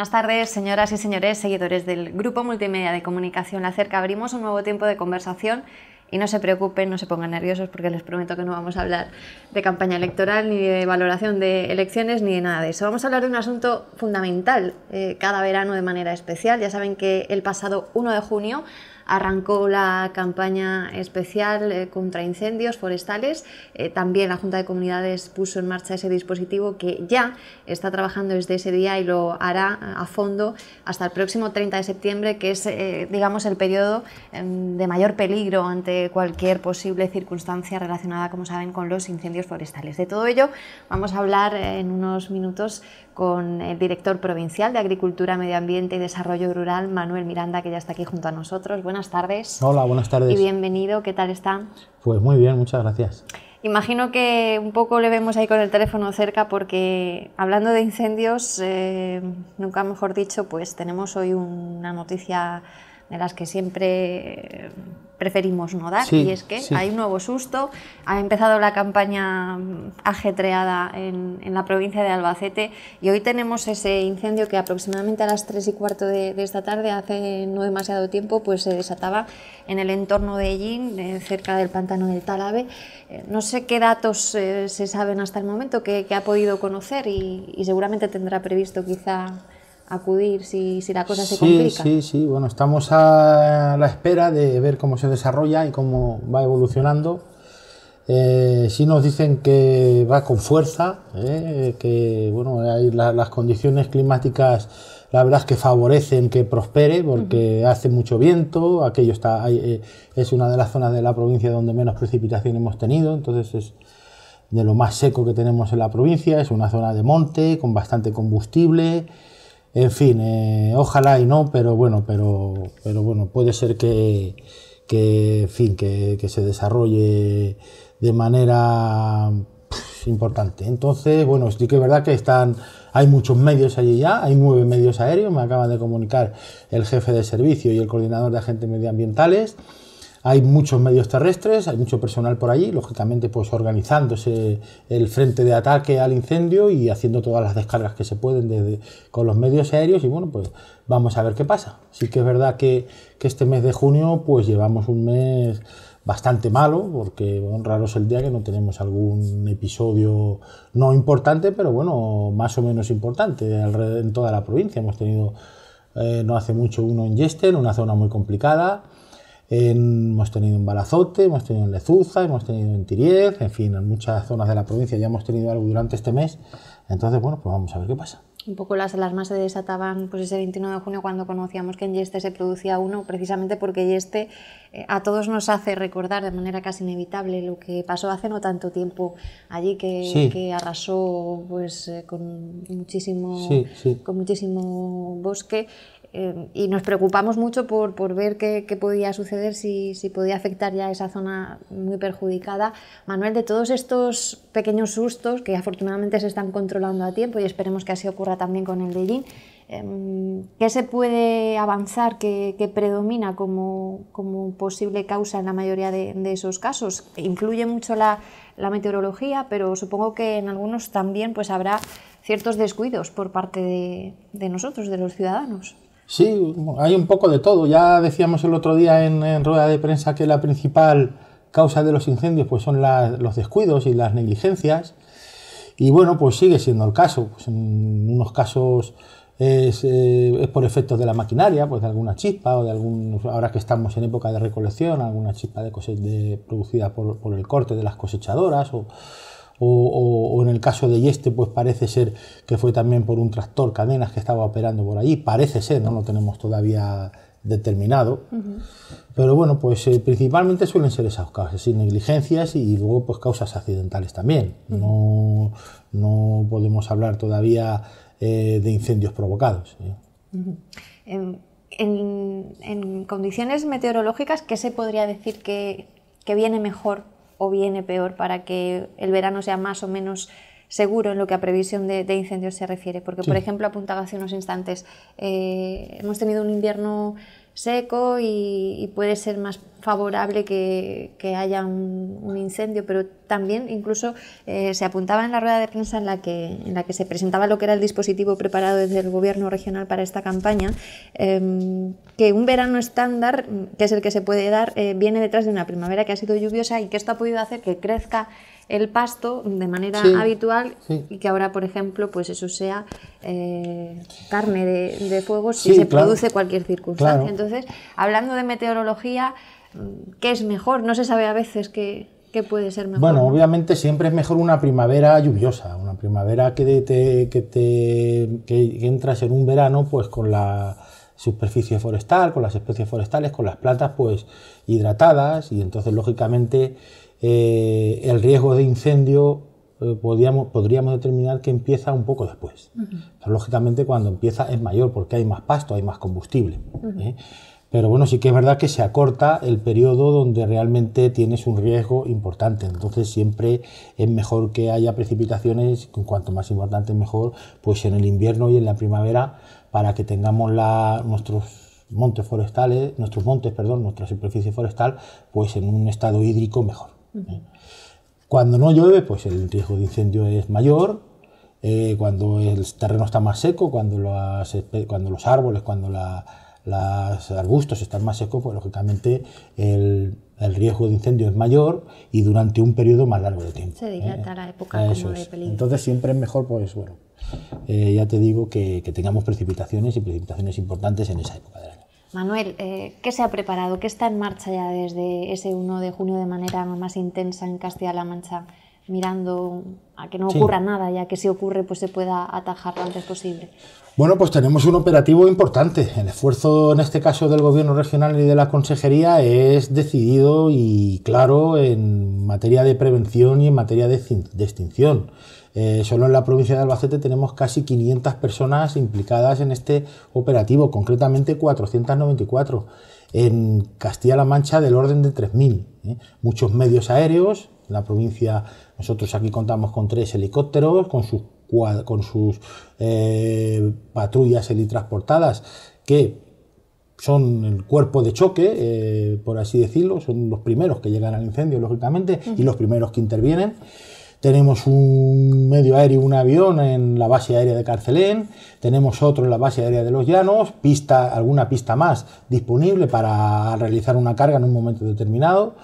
buenas tardes, señoras y señores, seguidores del Grupo Multimedia de Comunicación La Cerca. Abrimos un nuevo tiempo de conversación y no se preocupen, no se pongan nerviosos porque les prometo que no vamos a hablar de campaña electoral, ni de valoración de elecciones, ni de nada de eso. Vamos a hablar de un asunto fundamental eh, cada verano de manera especial. Ya saben que el pasado 1 de junio arrancó la campaña especial eh, contra incendios forestales. Eh, también la Junta de Comunidades puso en marcha ese dispositivo que ya está trabajando desde ese día y lo hará eh, a fondo hasta el próximo 30 de septiembre, que es, digamos, el periodo em, de mayor peligro ante cualquier posible circunstancia relacionada, como saben, con los incendios forestales. De todo ello vamos a hablar en unos minutos con el director provincial de Agricultura, Medio Ambiente y Desarrollo Rural, Manuel Miranda, que ya está aquí junto a nosotros. Buenas buenas tardes. Hola, buenas tardes. Y bienvenido, ¿qué tal está? Pues muy bien, muchas gracias. Imagino que un poco le vemos ahí con el teléfono cerca porque hablando de incendios, eh, nunca mejor dicho, pues tenemos hoy una noticia de las que siempre preferimos no dar, y es que hay un nuevo susto. Ha empezado la campaña ajetreada en, la provincia de Albacete y hoy tenemos ese incendio que aproximadamente a las 3 y cuarto de, esta tarde, hace no demasiado tiempo, pues se desataba en el entorno de Ellín, eh, cerca del pantano del Talabe. Eh, no sé qué datos eh, se saben hasta el momento que, ha podido conocer y seguramente tendrá previsto quizá acudir si, si la cosa se complica. Sí, sí, bueno, estamos a la espera de ver cómo se desarrolla y cómo va evolucionando. Eh, ...si nos dicen que va con fuerza, eh, que bueno, hay las condiciones climáticas la verdad es que favorecen que prospere porque hace mucho viento, aquello está eh, es una de las zonas de la provincia donde menos precipitación hemos tenido, entonces es de lo más seco que tenemos en la provincia, es una zona de monte con bastante combustible, en fin, eh, ojalá y no, pero bueno, pero, pero bueno, puede ser que, fin, que, se desarrolle de manera importante. Entonces, bueno, sí que es verdad que están, hay muchos medios allí ya, hay nueve medios aéreos, me acaban de comunicar el jefe de servicio y el coordinador de agentes medioambientales. Hay muchos medios terrestres, hay mucho personal por allí, lógicamente pues organizándose el frente de ataque al incendio y haciendo todas las descargas que se pueden con los medios aéreos y bueno, pues vamos a ver qué pasa. Sí que es verdad que, este mes de junio pues llevamos un mes bastante malo, porque raro es el día que no tenemos algún episodio no importante, pero bueno, más o menos importante en toda la provincia. Hemos tenido eh, no hace mucho uno en Yester, una zona muy complicada hemos tenido en Balazote, hemos tenido en Lezuza, hemos tenido en Tiriez, en fin, en muchas zonas de la provincia ya hemos tenido algo durante este mes. Entonces, bueno, pues vamos a ver qué pasa. Un poco las alarmas se desataban pues ese 29 de junio cuando conocíamos que en Yeste se producía uno, precisamente porque Yeste eh, a todos nos hace recordar de manera casi inevitable lo que pasó hace no tanto tiempo allí que, arrasó pues eh, con muchísimo con muchísimo bosque Em, y nos preocupamos mucho por, ver qué, podía suceder, si, podía afectar ya esa zona muy perjudicada. Manuel, de todos estos pequeños sustos que afortunadamente se están controlando a tiempo y esperemos que así ocurra también con el de em, ¿qué se puede avanzar que, predomina como, posible causa en la mayoría de, esos casos? Incluye mucho la, meteorología, pero supongo que en algunos también pues, habrá ciertos descuidos por parte de nosotros, de los ciudadanos. Sí, hay un poco de todo. Ya decíamos el otro día en, rueda de prensa que la principal causa de los incendios pues son los descuidos y las negligencias. Y bueno, pues sigue siendo el caso. Pues en unos casos eh, es, por efectos de la maquinaria, pues de alguna chispa o de algún. Ahora que estamos en época de recolección, alguna chispa de, cose de producida por, por el corte de las cosechadoras o o, en el caso de Yeste, pues parece ser que fue también por un tractor cadenas que estaba operando por allí, parece ser, no lo tenemos todavía determinado. Pero bueno, pues eh, principalmente suelen ser esas causas, sin negligencias y, luego pues causas accidentales también. no, podemos hablar todavía eh, de incendios provocados. ¿eh? en, condiciones meteorológicas, ¿qué se podría decir que, que viene mejor o viene peor para que el verano sea más o menos seguro en lo que a previsión de, incendios se refiere. Porque, por ejemplo, apuntaba hace unos instantes, eh, hemos tenido un invierno seco y, y, puede ser más favorable que, haya un, incendio, pero también incluso eh, se apuntaba en la rueda de prensa en la, que, en la que se presentaba lo que era el dispositivo preparado desde el gobierno regional para esta campaña, em, que un verano estándar, mm, que es el que se puede dar, eh, viene detrás de una primavera que ha sido lluviosa y que esto ha podido hacer que crezca el pasto de manera habitual y que ahora, por ejemplo, pues eso sea eh, carne de, fuego si se produce cualquier circunstancia. Entonces, hablando de meteorología, ¿Qué es mejor? No se sabe a veces qué, puede ser mejor. Bueno, obviamente siempre es mejor una primavera lluviosa, una primavera que, te, que, entras en un verano pues con la superficie forestal, con las especies forestales, con las plantas pues hidratadas y entonces lógicamente eh, el riesgo de incendio eh, podríamos, podríamos, determinar que empieza un poco después. Lógicamente cuando empieza es mayor porque hay más pasto, hay más combustible. Pero bueno, sí que es verdad que se acorta el periodo donde realmente tienes un riesgo importante. Entonces siempre es mejor que haya precipitaciones, cuanto más importante mejor, pues en el invierno y en la primavera, para que tengamos la, nuestros montes forestales, nuestros montes, perdón, nuestra superficie forestal, pues en un estado hídrico mejor. ¿eh? Cuando no llueve, pues el riesgo de incendio es mayor, eh, cuando el terreno está más seco, cuando, las, cuando los árboles, cuando la los arbustos están más secos, pues lógicamente el, el, riesgo de incendio es mayor y durante un periodo más largo de tiempo. Se ¿eh? dilata la época de peligro. Entonces siempre es mejor, pues bueno, eh, ya te digo que, que, tengamos precipitaciones y precipitaciones importantes en esa época del año. Manuel, eh, ¿qué se ha preparado? ¿Qué está en marcha ya desde ese 1 de junio de manera más intensa en Castilla-La Mancha? mirando a que no ocurra nada nada, ya que si ocurre pues se pueda atajar lo antes posible. Bueno, pues tenemos un operativo importante. El esfuerzo en este caso del gobierno regional y de la consejería es decidido y claro en materia de prevención y en materia de, extinción. Eh, solo en la provincia de Albacete tenemos casi 500 personas implicadas en este operativo, concretamente 494. En Castilla-La Mancha del orden de 3.000. ¿eh? Muchos medios aéreos. la provincia nosotros aquí contamos con tres helicópteros, con sus con sus eh, patrullas helitransportadas, que son el cuerpo de choque, eh, por así decirlo, son los primeros que llegan al incendio, lógicamente, y los primeros que intervienen. Tenemos un medio aéreo, un avión en la base aérea de Carcelén, tenemos otro en la base aérea de Los Llanos, pista, alguna pista más disponible para realizar una carga en un momento determinado.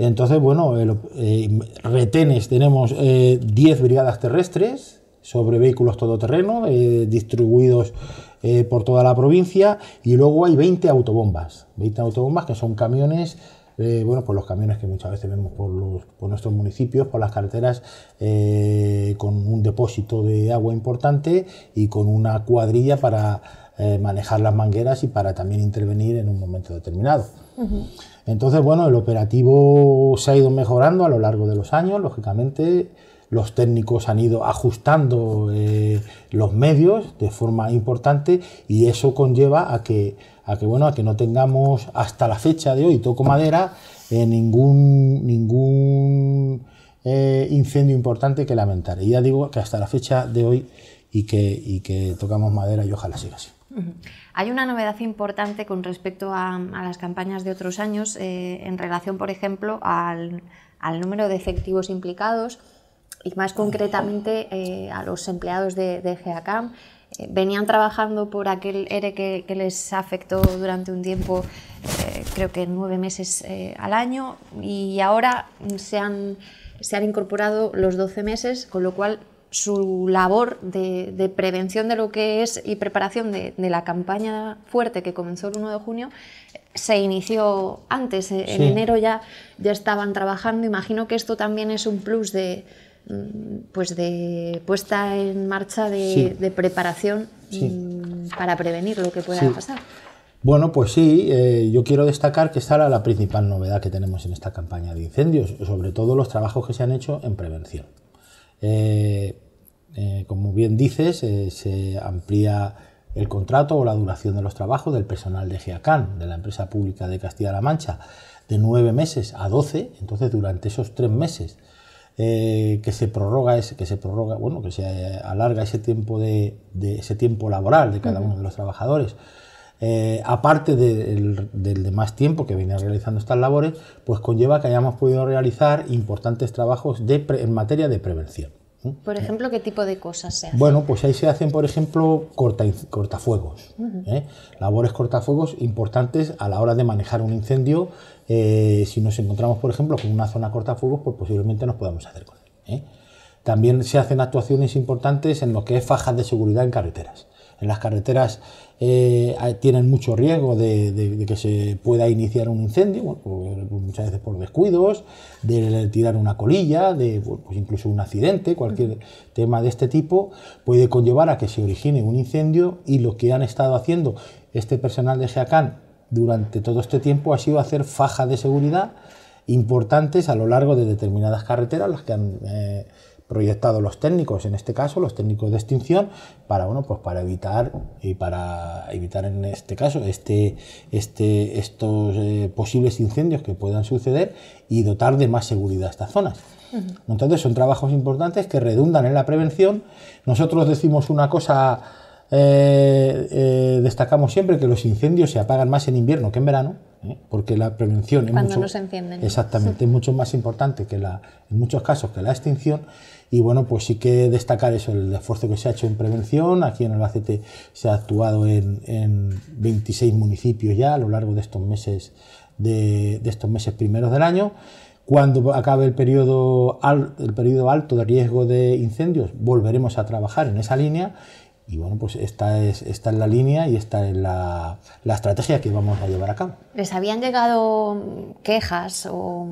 Entonces, bueno, eh, retenes, tenemos 10 brigadas terrestres, sobre vehículos todoterreno eh, distribuidos eh, por toda la provincia y luego hay 20 autobombas, 20 autobombas que son camiones eh, bueno, pues los camiones que muchas veces vemos por, los, nuestros municipios, por las carreteras, con un depósito de agua importante y con una cuadrilla para manejar las mangueras y para también intervenir en un momento determinado. Entonces, bueno, el operativo se ha ido mejorando a lo largo de los años, lógicamente los técnicos han ido ajustando eh, los medios de forma importante y eso conlleva a que, a que, bueno, a que no tengamos hasta la fecha de hoy, toco madera, eh, ningún, ningún eh, incendio importante que lamentar. Y ya digo que hasta la fecha de hoy y que, que tocamos madera y ojalá siga así. Hay una novedad importante con respecto a, las campañas de otros años en relación, por ejemplo, al, al número de efectivos implicados y más concretamente eh, a los empleados de, de GEACAM. Eh, venían trabajando por aquel ERE que, les afectó durante un tiempo, eh, creo que nueve meses al año, y ahora se han, se han incorporado los 12 meses, con lo cual su labor de, prevención de lo que es y preparación de, la campaña fuerte que comenzó el 1 de junio se inició antes, en enero ya, ya estaban trabajando. Imagino que esto también es un plus de, Mm, pues de puesta en marcha de, preparación mm, para prevenir lo que pueda pasar. Bueno, pues sí, eh, yo quiero destacar que esta era la principal novedad que tenemos en esta campaña de incendios, sobre todo los trabajos que se han hecho en prevención. Eh, eh, como bien dices, se amplía el contrato o la duración de los trabajos del personal de GEACAN, de la empresa pública de Castilla-La Mancha, de nueve meses a doce, entonces durante esos tres meses eh, que se prorroga ese, que se prorroga, bueno, que se alarga ese tiempo de, ese tiempo laboral de cada uno de los trabajadores. Eh, aparte del, del demás tiempo que viene realizando estas labores, pues conlleva que hayamos podido realizar importantes trabajos en materia de prevención. Por ejemplo, ¿qué tipo de cosas se hacen? Bueno, pues ahí se hacen, por ejemplo, cortafuegos. ¿eh? Labores cortafuegos importantes a la hora de manejar un incendio. Eh, si nos encontramos, por ejemplo, con una zona cortafuegos, pues posiblemente nos podamos hacer con él. ¿eh? También se hacen actuaciones importantes en lo que es fajas de seguridad en carreteras. En las carreteras eh, tienen mucho riesgo de, que se pueda iniciar un incendio, muchas veces por descuidos, de tirar una colilla, de pues incluso un accidente, cualquier tema de este tipo, puede conllevar a que se origine un incendio y lo que han estado haciendo este personal de GEACAN durante todo este tiempo ha sido hacer fajas de seguridad importantes a lo largo de determinadas carreteras, las que han... Eh, proyectado los técnicos, en este caso los técnicos de extinción, para bueno, pues para evitar y para evitar en este caso este, este, estos eh, posibles incendios que puedan suceder y dotar de más seguridad a estas zonas. Entonces son trabajos importantes que redundan en la prevención. Nosotros decimos una cosa, eh, eh, destacamos siempre que los incendios se apagan más en invierno que en verano ¿eh? porque la prevención es mucho, Exactamente, es mucho más importante que la, en muchos casos que la extinción. Y bueno, pues sí que destacar eso, el esfuerzo que se ha hecho en prevención. Aquí en Albacete se ha actuado en, en 26 municipios ya a lo largo de estos meses, de, estos meses primeros del año. Cuando acabe el periodo, el periodo alto de riesgo de incendios, volveremos a trabajar en esa línea y bueno, pues esta es, esta es la línea y esta es la, la estrategia que vamos a llevar a cabo. ¿Les habían llegado quejas o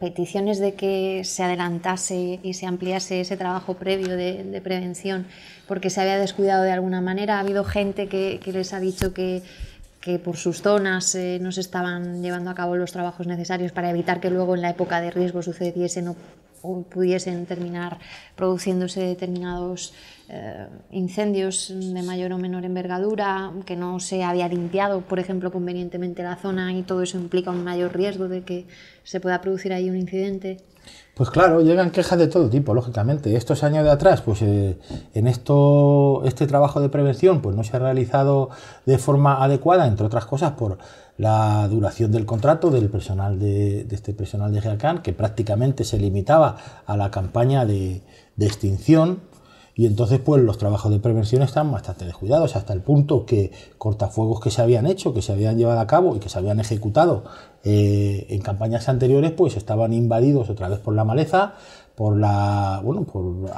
peticiones de que se adelantase y se ampliase ese trabajo previo de, prevención porque se había descuidado de alguna manera. Ha habido gente que, que les ha dicho que, que por sus zonas eh, no se estaban llevando a cabo los trabajos necesarios para evitar que luego en la época de riesgo sucediese no pudiesen terminar produciéndose determinados eh, incendios de mayor o menor envergadura, que no se había limpiado, por ejemplo, convenientemente la zona y todo eso implica un mayor riesgo de que se pueda producir ahí un incidente. Pues claro, llegan quejas de todo tipo, lógicamente. Estos años de atrás, pues eh, en esto, este trabajo de prevención, pues no se ha realizado de forma adecuada, entre otras cosas, por la duración del contrato del personal de, este personal de GEACAN, que prácticamente se limitaba a la campaña de, extinción. Y entonces, pues los trabajos de prevención están bastante descuidados, hasta el punto que cortafuegos que se habían hecho, que se habían llevado a cabo y que se habían ejecutado eh, en campañas anteriores, pues estaban invadidos otra vez por la maleza, por la bueno por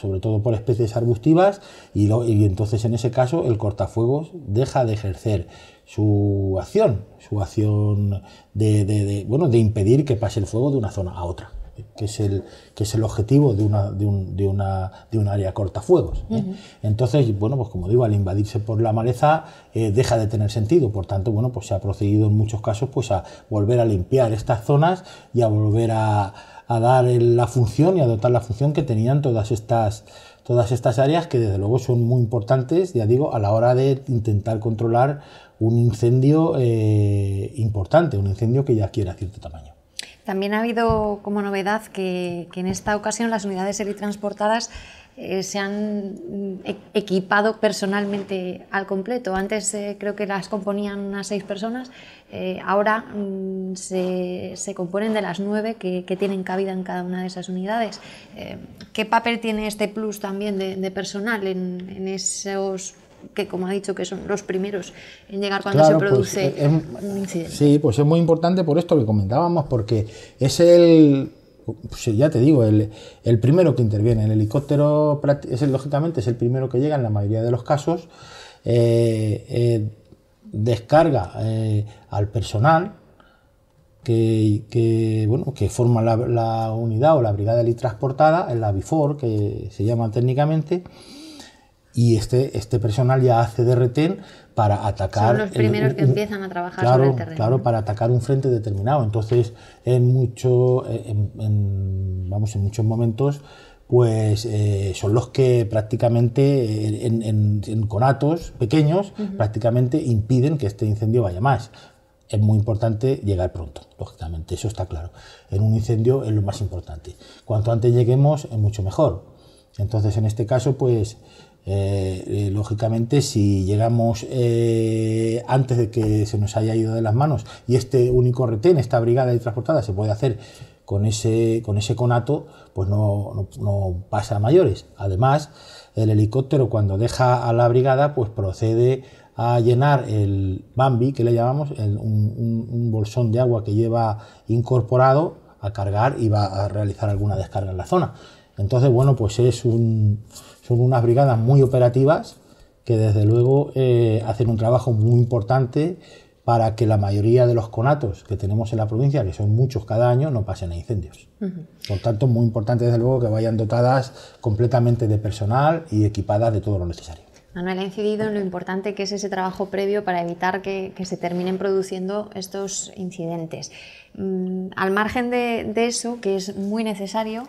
sobre todo por especies arbustivas y, y entonces en ese caso el cortafuegos deja de ejercer su acción, su acción de, bueno, de impedir que pase el fuego de una zona a otra, que es el, que es el objetivo de una, de un, de una, de un área cortafuegos. ¿eh? Entonces, bueno, pues como digo, al invadirse por la maleza eh, deja de tener sentido, por tanto, bueno, pues se ha procedido en muchos casos pues a volver a limpiar estas zonas y a volver a, a dar la función y a dotar la función que tenían todas estas todas estas áreas que desde luego son muy importantes, ya digo, a la hora de intentar controlar un incendio eh, importante, un incendio que ya adquiera cierto tamaño. También ha habido como novedad que, en esta ocasión las unidades helitransportadas eh, se han mm, e-, equipado personalmente al completo. Antes eh, creo que las componían unas seis personas eh, ahora mm, se, se, componen de las nueve que, tienen cabida en cada una de esas unidades. Eh, ¿Qué papel tiene este plus también de, personal en, esos que, como ha dicho, que son los primeros en llegar cuando se pues, produce eh, em, un incidente? Sí, pues es muy importante por esto que comentábamos, porque es el ya te digo, el, el, primero que interviene. El helicóptero, es, lógicamente, es el primero que llega en la mayoría de los casos. Eh, descarga eh, al personal que, bueno, que forma la, unidad o la brigada de transportada, la BIFOR, que se llama técnicamente, y este, este personal ya hace de retén para atacar. Son los primeros que empiezan a trabajar claro, Claro, para atacar un frente determinado. Entonces, en, mucho, vamos, en muchos momentos pues eh, son los que prácticamente eh, en, en, conatos pequeños prácticamente impiden que este incendio vaya más. Es muy importante llegar pronto, lógicamente, eso está claro. En un incendio es lo más importante. Cuanto antes lleguemos, es mucho mejor. Entonces, en este caso, pues, eh, lógicamente, si llegamos antes de que se nos haya ido de las manos y este único retén, esta brigada y transportada, se puede hacer con ese, con ese conato, pues no, pasa a mayores. Además, el helicóptero cuando deja a la brigada, pues procede a llenar el Bambi, que le llamamos, un, bolsón de agua que lleva incorporado a cargar y va a realizar alguna descarga en la zona. Entonces, bueno, pues es un, son unas brigadas muy operativas que desde luego eh, hacen un trabajo muy importante para que la mayoría de los conatos que tenemos en la provincia, que son muchos cada año, no pasen a incendios. Por tanto, muy importante desde luego que vayan dotadas completamente de personal y equipadas de todo lo necesario. Manuel ha incidido en lo importante que es ese trabajo previo para evitar que, se terminen produciendo estos incidentes. Mm, al margen de, eso, que es muy necesario,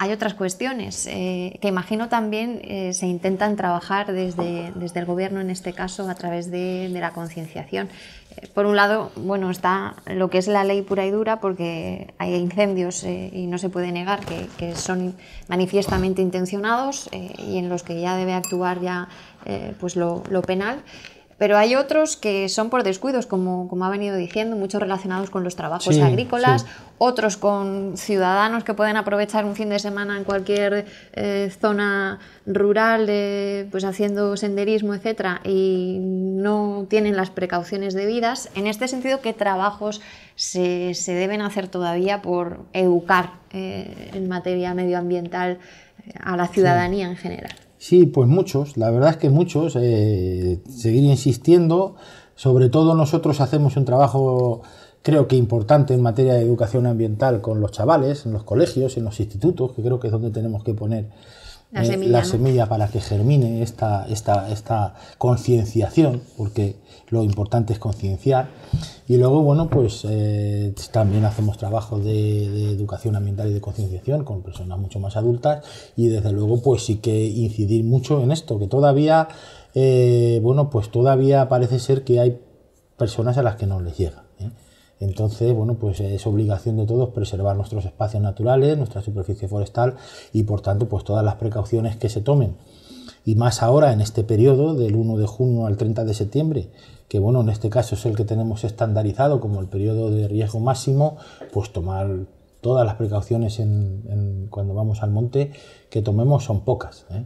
hay otras cuestiones eh, que imagino también eh, se intentan trabajar desde, desde el gobierno, en este caso, a través de, la concienciación. Eh, por un lado, bueno, está lo que es la ley pura y dura, porque hay incendios y no se puede negar que, son manifiestamente intencionados y en los que ya debe actuar ya pues lo penal. Pero hay otros que son por descuidos, como, ha venido diciendo, muchos relacionados con los trabajos agrícolas, otros con ciudadanos que pueden aprovechar un fin de semana en cualquier eh, zona rural, pues haciendo senderismo, etcétera, y no tienen las precauciones debidas. En este sentido, ¿qué trabajos se, deben hacer todavía por educar eh, en materia medioambiental eh, a la ciudadanía en general? Sí, pues muchos, la verdad es que muchos, eh, seguir insistiendo, sobre todo nosotros hacemos un trabajo creo que importante en materia de educación ambiental con los chavales, en los colegios, en los institutos, que creo que es donde tenemos que poner la eh, semilla, para que germine esta, esta, esta concienciación, porque lo importante es concienciar. Y luego, bueno, pues eh, también hacemos trabajos de, educación ambiental y de concienciación con personas mucho más adultas y desde luego, pues sí que incidir mucho en esto, que todavía, eh, bueno, pues todavía parece ser que hay personas a las que no les llega. Entonces, bueno, pues es obligación de todos preservar nuestros espacios naturales, nuestra superficie forestal y por tanto, pues todas las precauciones que se tomen. Y más ahora en este periodo del 1 de junio al 30 de septiembre, que bueno, en este caso es el que tenemos estandarizado como el periodo de riesgo máximo, pues tomar todas las precauciones cuando vamos al monte que tomemos son pocas. ¿eh?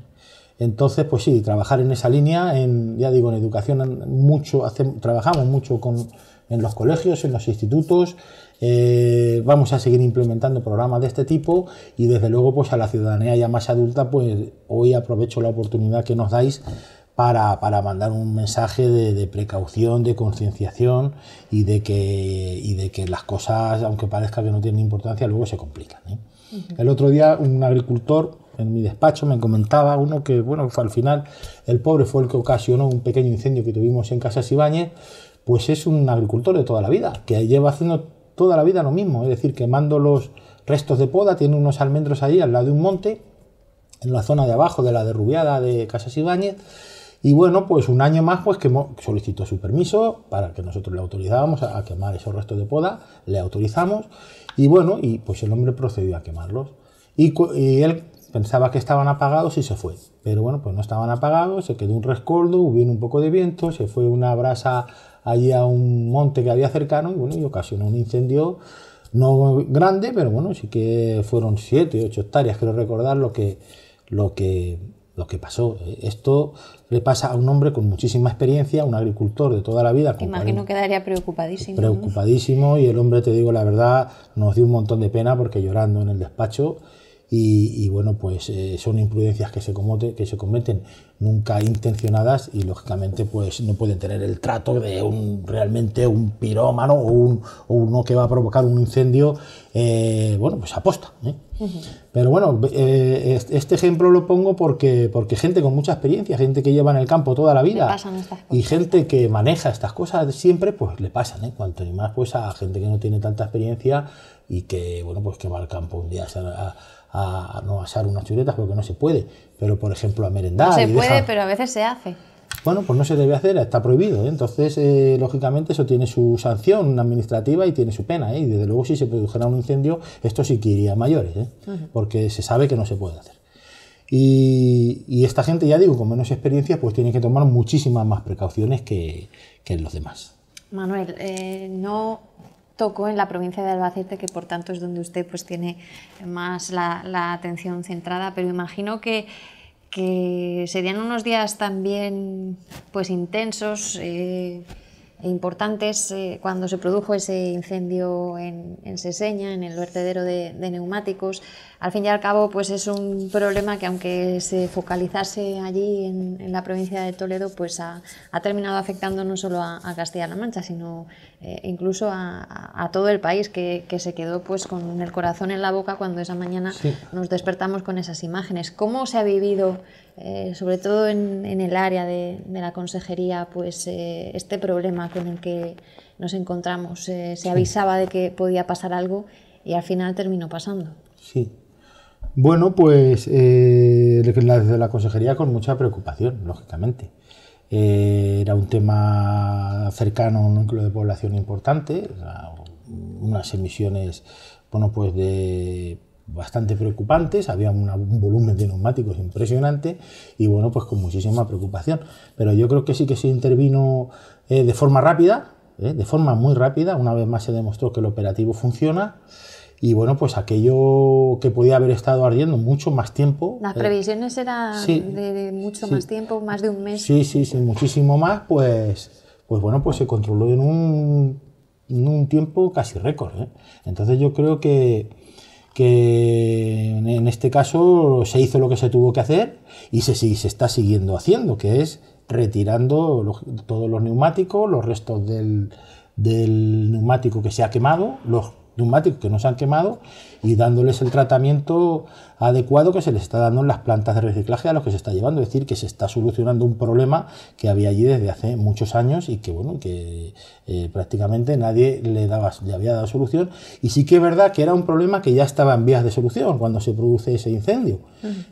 Entonces, pues sí, trabajar en esa línea, ya digo, en educación mucho, trabajamos mucho con, en los colegios, en los institutos. Eh, vamos a seguir implementando programas de este tipo y desde luego pues a la ciudadanía ya más adulta pues hoy aprovecho la oportunidad que nos dais para, mandar un mensaje de, precaución, de concienciación y de que de que las cosas aunque parezca que no tienen importancia luego se complican. ¿eh? El otro día un agricultor en mi despacho me comentaba uno que, bueno, al final el pobre fue el que ocasionó un pequeño incendio que tuvimos en Casas Ibáñez, pues es un agricultor de toda la vida, que lleva haciendo toda la vida lo mismo, es decir, quemando los restos de poda, tiene unos almendros ahí al lado de un monte, en la zona de abajo de la derrubiada de Casas Ibáñez, y bueno, pues un año más, pues que solicitó su permiso para que nosotros le autorizábamos a, quemar esos restos de poda, le autorizamos, y bueno, y pues el hombre procedió a quemarlos. Y, y él pensaba que estaban apagados y se fue. Pero bueno, pues no estaban apagados, se quedó un rescoldo, hubo un poco de viento, se fue una brasa allí a un monte que había cercano y bueno, y ocasionó un incendio no grande, pero bueno, sí que fueron 7, 8 hectáreas, quiero recordar lo que, lo lo que pasó. Esto le pasa a un hombre con muchísima experiencia, un agricultor de toda la vida. Imagino no quedaría preocupadísimo. Preocupadísimo y el hombre, te digo la verdad, nos dio un montón de pena porque llorando en el despacho y, bueno, pues eh, son imprudencias que se, que se cometen nunca intencionadas y lógicamente pues no pueden tener el trato de un realmente un pirómano o, uno que va a provocar un incendio, eh, bueno, pues aposta. ¿eh? Pero bueno, este ejemplo lo pongo porque, porque gente con mucha experiencia, gente que lleva en el campo toda la vida y gente que maneja estas cosas siempre, pues le pasan, ¿eh? cuanto y más pues a gente que no tiene tanta experiencia y que bueno pues que va al campo un día a a, no asar unas chuletas porque no se puede, pero por ejemplo a merendar. No se puede, pero a veces se hace. Bueno, pues no se debe hacer, está prohibido. ¿eh? Entonces, eh, lógicamente, eso tiene su sanción administrativa y tiene su pena. ¿eh? Y desde luego, si se produjera un incendio, esto sí que iría a mayores, porque se sabe que no se puede hacer. Y, esta gente, ya digo, con menos experiencia, pues tiene que tomar muchísimas más precauciones que, que los demás. Manuel, no Toco en la provincia de Albacete, que por tanto es donde usted pues, tiene más la, atención centrada, pero imagino que, serían unos días también pues, intensos. Eh, e importantes eh, cuando se produjo ese incendio en, Seseña, en el vertedero de neumáticos. Al fin y al cabo, pues es un problema que aunque se focalizase allí en, la provincia de Toledo, pues ha, terminado afectando no solo a, Castilla-La Mancha, sino eh, incluso a, todo el país que, se quedó pues con el corazón en la boca cuando esa mañana nos despertamos con esas imágenes. ¿Cómo se ha vivido, eh, sobre todo en, el área de, la consejería, pues eh, este problema con el que nos encontramos. se avisaba de que podía pasar algo y al final terminó pasando. Sí, bueno, pues eh, desde la consejería con mucha preocupación, lógicamente. Eh, era un tema cercano a un núcleo de población importante, unas emisiones, bueno, pues de bastante preocupantes, había un volumen de neumáticos impresionante y bueno, pues con muchísima preocupación. Pero yo creo que sí que se intervino eh, de forma rápida, de forma muy rápida, una vez más se demostró que el operativo funciona. Y bueno, pues aquello que podía haber estado ardiendo mucho más tiempo. Las eh, previsiones eran de, mucho más tiempo, más de un mes. Sí, sí, sí, muchísimo más, pues, pues bueno, pues se controló en un, en un tiempo casi récord. ¿eh? Entonces yo creo que, en este caso se hizo lo que se tuvo que hacer y se, se está siguiendo haciendo, que es retirando todos los neumáticos, los restos del, del neumático que se ha quemado, los neumáticos que no se han quemado y dándoles el tratamiento adecuado que se les está dando en las plantas de reciclaje a los que se está llevando. Es decir, que se está solucionando un problema que había allí desde hace muchos años y que, bueno, que eh, prácticamente nadie le, daba, le había dado solución. Y sí que es verdad que era un problema que ya estaba en vías de solución cuando se produce ese incendio,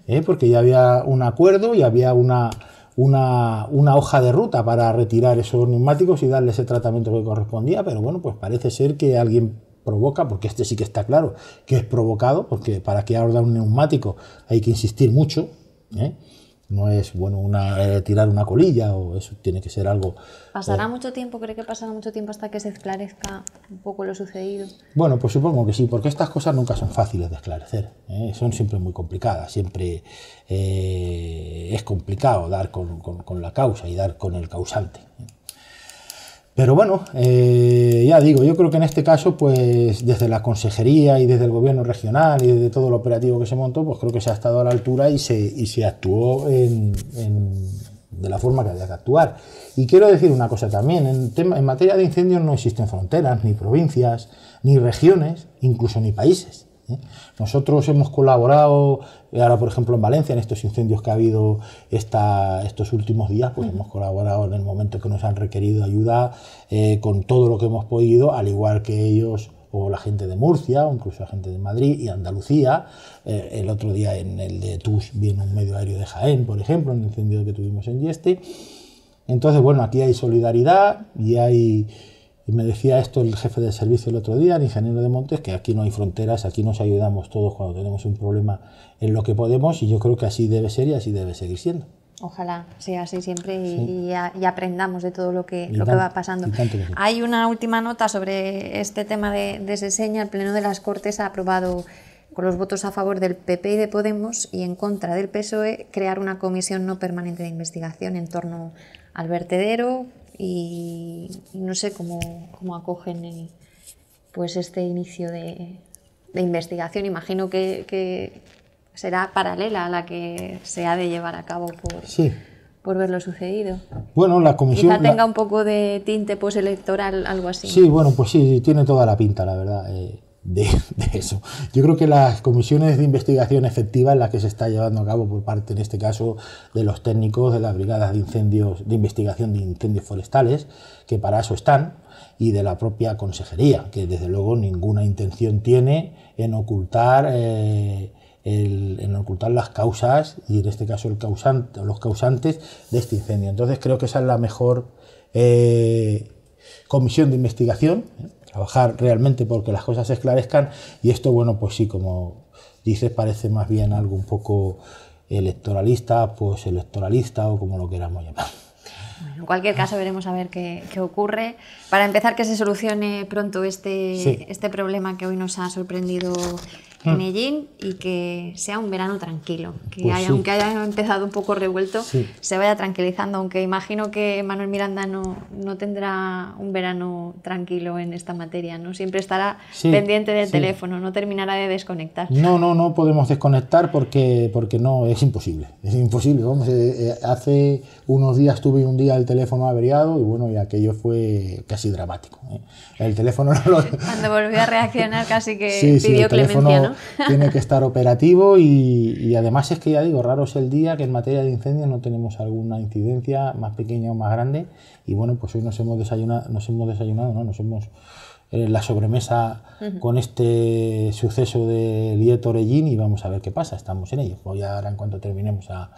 ¿eh? porque ya había un acuerdo y había una... Una, una, hoja de ruta para retirar esos neumáticos y darles el tratamiento que correspondía, pero bueno, pues parece ser que alguien provoca, porque este sí que está claro que es provocado, porque para que arda un neumático hay que insistir mucho, ¿eh? no es bueno una, eh, tirar una colilla o eso tiene que ser algo. ¿Pasará eh, mucho tiempo? ¿Cree que pasará mucho tiempo hasta que se esclarezca un poco lo sucedido? Bueno, pues supongo que sí, porque estas cosas nunca son fáciles de esclarecer, son siempre muy complicadas, siempre es complicado dar con, la causa y dar con el causante. Pero bueno, eh, ya digo, yo creo que en este caso, pues desde la consejería y desde el gobierno regional y desde todo el operativo que se montó, pues creo que se ha estado a la altura y se, actuó de la forma que había que actuar. Y quiero decir una cosa también, en, en materia de incendios no existen fronteras, ni provincias, ni regiones, incluso ni países. ¿eh? Nosotros hemos colaborado, eh, ahora por ejemplo en Valencia, en estos incendios que ha habido estos últimos días, pues hemos colaborado en el momento que nos han requerido ayuda eh, con todo lo que hemos podido, al igual que ellos o la gente de Murcia, o incluso la gente de Madrid y Andalucía. el otro día en el de TUS viene un medio aéreo de Jaén, por ejemplo, un incendio que tuvimos en Yeste. Entonces, bueno, aquí hay solidaridad y hay me decía esto el jefe de servicio el otro día, el ingeniero de Montes, que aquí no hay fronteras, aquí nos ayudamos todos cuando tenemos un problema en lo que podemos y yo creo que así debe ser y así debe seguir siendo. Ojalá sea así siempre y, aprendamos de todo lo que, va pasando. Hay una última nota sobre este tema de, de El Pleno de las Cortes ha aprobado con los votos a favor del PP y de Podemos y en contra del PSOE crear una comisión no permanente de investigación en torno al vertedero y, no sé cómo, cómo acogen eh, pues este inicio de, investigación. Imagino que, será paralela a la que se ha de llevar a cabo por, por ver lo sucedido. Bueno, la comisión... Quizá tenga un poco de tinte postelectoral, algo así. Sí, bueno, pues sí, tiene toda la pinta, la verdad. Eh, de, eso. Yo creo que las comisiones de investigación efectiva es la que se está llevando a cabo por parte, en este caso, de los técnicos de las brigadas de incendios, de investigación de incendios forestales, que para eso están, y de la propia consejería, que desde luego ninguna intención tiene en ocultar. Eh, en ocultar las causas y en este caso el causante, los causantes de este incendio. Entonces creo que esa es la mejor eh, comisión de investigación, trabajar realmente porque las cosas se esclarezcan y esto, bueno, pues sí, como dices, parece más bien algo un poco electoralista, pues electoralista o como lo queramos llamar. en cualquier caso veremos a ver qué, ocurre. Para empezar, que se solucione pronto este, este problema que hoy nos ha sorprendido en mm. Medellín y que sea un verano tranquilo, que pues aunque haya empezado un poco revuelto, se vaya tranquilizando, aunque imagino que Manuel Miranda no, no tendrá un verano tranquilo en esta materia, ¿no? Siempre estará pendiente del teléfono, no terminará de desconectar. No, no, no podemos desconectar porque, porque no, es imposible, es imposible, eh, eh, hace unos días tuve un día el teléfono averiado y bueno, y aquello fue casi dramático. ¿eh? El teléfono no lo... Cuando volvió a reaccionar casi que pidió clemencia, ¿no? tiene que estar operativo y, además es que ya digo, raro es el día que en materia de incendios no tenemos alguna incidencia más pequeña o más grande y bueno, pues hoy nos hemos desayunado, nos hemos desayunado, ¿no? Nos hemos eh, la sobremesa con este suceso de Lieto Orellín y vamos a ver qué pasa, estamos en ello. Voy a dar en cuanto terminemos a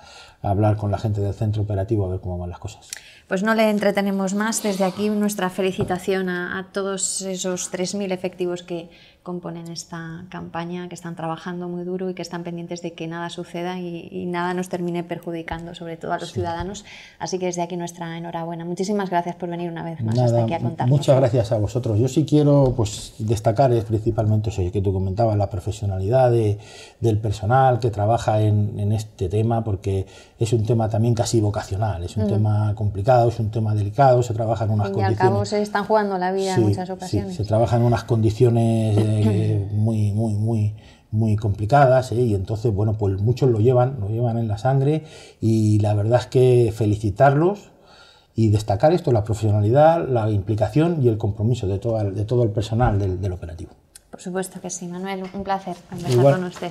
hablar con la gente del centro operativo a ver cómo van las cosas. Pues no le entretenemos más. Desde aquí nuestra felicitación a, todos esos 3.000 efectivos que componen esta campaña, que están trabajando muy duro y que están pendientes de que nada suceda y, nada nos termine perjudicando, sobre todo a los ciudadanos. Así que desde aquí nuestra enhorabuena. Muchísimas gracias por venir una vez más hasta aquí a contarnos. Muchas gracias a vosotros. Yo sí quiero pues, destacar es principalmente eso que tú comentabas, la profesionalidad del personal que trabaja en, este tema, porque es un tema también casi vocacional, es un mm. tema complicado es un tema delicado, se trabaja en unas condiciones. se están jugando la vida en muchas ocasiones. se trabaja en unas condiciones eh, muy, muy, muy, muy complicadas eh, y entonces bueno pues muchos lo llevan lo llevan en la sangre y la verdad es que felicitarlos y destacar esto la profesionalidad la implicación y el compromiso de todo el, de todo el personal del operativo por supuesto que sí, Manuel, un placer conversar con usted.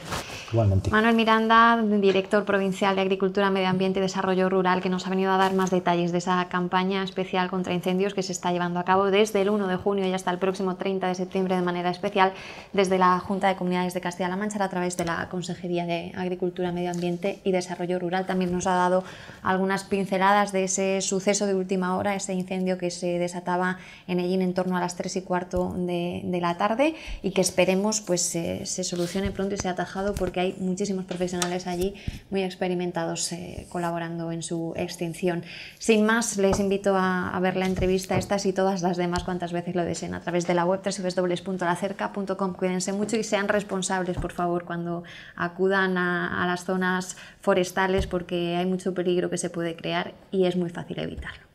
Igualmente. Manuel Miranda, director provincial de Agricultura, Medio Ambiente y Desarrollo Rural, que nos ha venido a dar más detalles de esa campaña especial contra incendios que se está llevando a cabo desde el 1 de junio y hasta el próximo 30 de septiembre de manera especial desde la Junta de Comunidades de Castilla-La Mancha a través de la Consejería de Agricultura, Medio Ambiente y Desarrollo Rural. También nos ha dado algunas pinceladas de ese suceso de última hora, ese incendio que se desataba en Ellín en torno a las 3 y cuarto de, de la tarde y y que esperemos pues se solucione pronto y sea atajado porque hay muchísimos profesionales allí muy experimentados eh, colaborando en su extinción. Sin más, les invito a, ver la entrevista, estas y todas las demás cuantas veces lo deseen a través de la web www.lacerca.com. Cuídense mucho y sean responsables, por favor, cuando acudan a las zonas forestales porque hay mucho peligro que se puede crear y es muy fácil evitarlo.